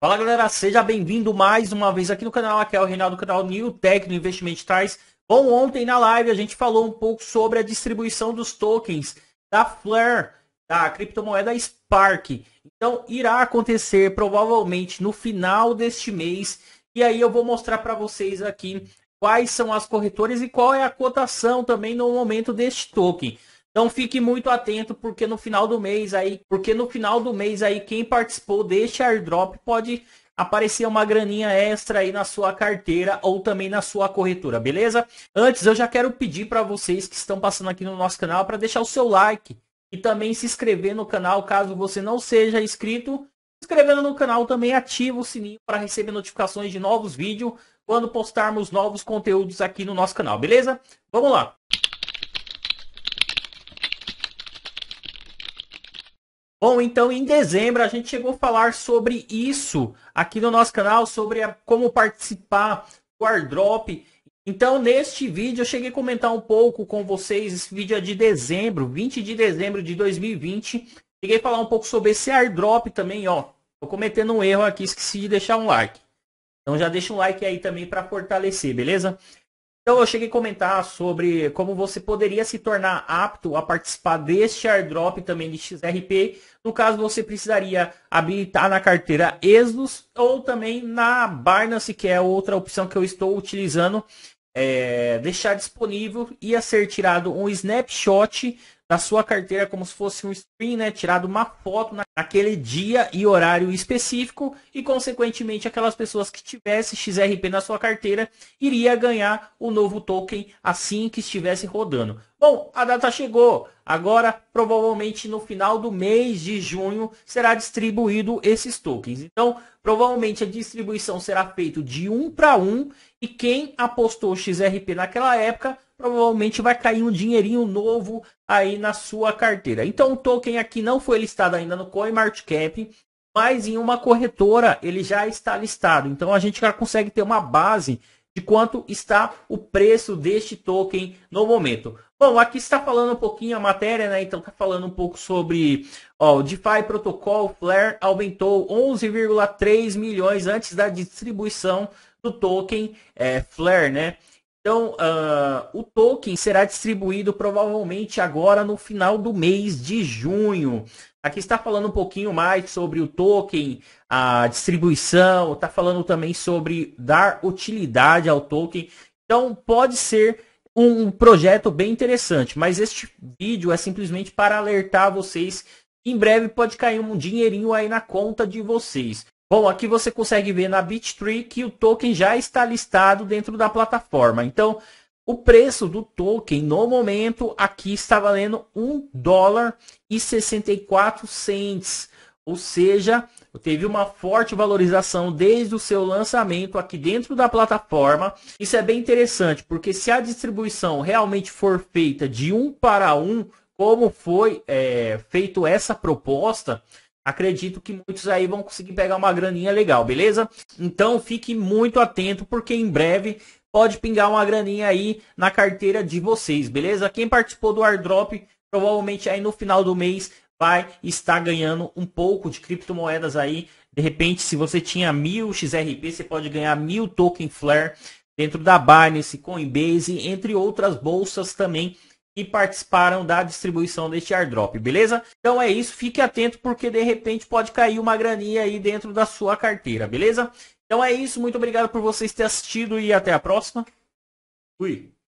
Fala galera, seja bem-vindo mais uma vez aqui no canal. Aqui é o Reinaldo, do canal New Tech Investimento Traz. Bom, ontem na live a gente falou um pouco sobre a distribuição dos tokens da Flare, da criptomoeda Spark. Então, irá acontecer provavelmente no final deste mês. E aí eu vou mostrar para vocês aqui quais são as corretoras e qual é a cotação também no momento deste token. Então fique muito atento porque no final do mês aí, porque no final do mês aí quem participou deste airdrop pode aparecer uma graninha extra aí na sua carteira ou também na sua corretora, beleza? Antes eu já quero pedir para vocês que estão passando aqui no nosso canal para deixar o seu like e também se inscrever no canal caso você não seja inscrito. Se inscrevendo no canal também ativa o sininho para receber notificações de novos vídeos quando postarmos novos conteúdos aqui no nosso canal, beleza? Vamos lá. Bom, então em dezembro a gente chegou a falar sobre isso aqui no nosso canal, sobre a, como participar do airdrop. Então neste vídeo eu cheguei a comentar um pouco com vocês, esse vídeo é de dezembro, 20 de dezembro de 2020. Cheguei a falar um pouco sobre esse airdrop também, ó. Tô cometendo um erro aqui, esqueci de deixar um like. Então já deixa um like aí também para fortalecer, beleza? Então eu cheguei a comentar sobre como você poderia se tornar apto a participar deste airdrop também de XRP. No caso, você precisaria habilitar na carteira Exodus ou também na Binance, que é outra opção que eu estou utilizando. É, deixar disponível a ser tirado um snapshot na sua carteira como se fosse um screen, né? Tirado uma foto naquele dia e horário específico e, consequentemente, aquelas pessoas que tivessem XRP na sua carteira iria ganhar o novo token assim que estivesse rodando. Bom, a data chegou. Agora, provavelmente no final do mês de junho, será distribuído esses tokens. Então, provavelmente a distribuição será feita de um para um e quem apostou XRP naquela época provavelmente vai cair um dinheirinho novo aí na sua carteira. Então o token aqui não foi listado ainda no CoinMarketCap, mas em uma corretora ele já está listado. Então a gente já consegue ter uma base de quanto está o preço deste token no momento. Bom, aqui está falando um pouquinho a matéria, né? Então está falando um pouco sobre ó, o DeFi Protocol Flare aumentou 11,3 milhões antes da distribuição do token é, Flare, né? Então, uh, o token será distribuído provavelmente agora no final do mês de junho. Aqui está falando um pouquinho mais sobre o token, a distribuição, está falando também sobre dar utilidade ao token. Então, pode ser um projeto bem interessante, mas este vídeo é simplesmente para alertar vocês. Em breve pode cair um dinheirinho aí na conta de vocês. Bom, aqui você consegue ver na BitTree que o token já está listado dentro da plataforma. Então, o preço do token no momento aqui está valendo 1 dólar e 64 cents, ou seja, teve uma forte valorização desde o seu lançamento aqui dentro da plataforma. Isso é bem interessante, porque se a distribuição realmente for feita de um para um, como foi é, feito essa proposta, acredito que muitos aí vão conseguir pegar uma graninha legal, beleza? Então fique muito atento, porque em breve pode pingar uma graninha aí na carteira de vocês, beleza? Quem participou do airdrop, provavelmente aí no final do mês vai estar ganhando um pouco de criptomoedas aí. De repente, se você tinha mil XRP, você pode ganhar mil token Flare dentro da Binance, Coinbase, entre outras bolsas também e participaram da distribuição deste airdrop, beleza? Então é isso, fique atento porque de repente pode cair uma graninha aí dentro da sua carteira, beleza? Então é isso, muito obrigado por vocês terem assistido e até a próxima. Fui!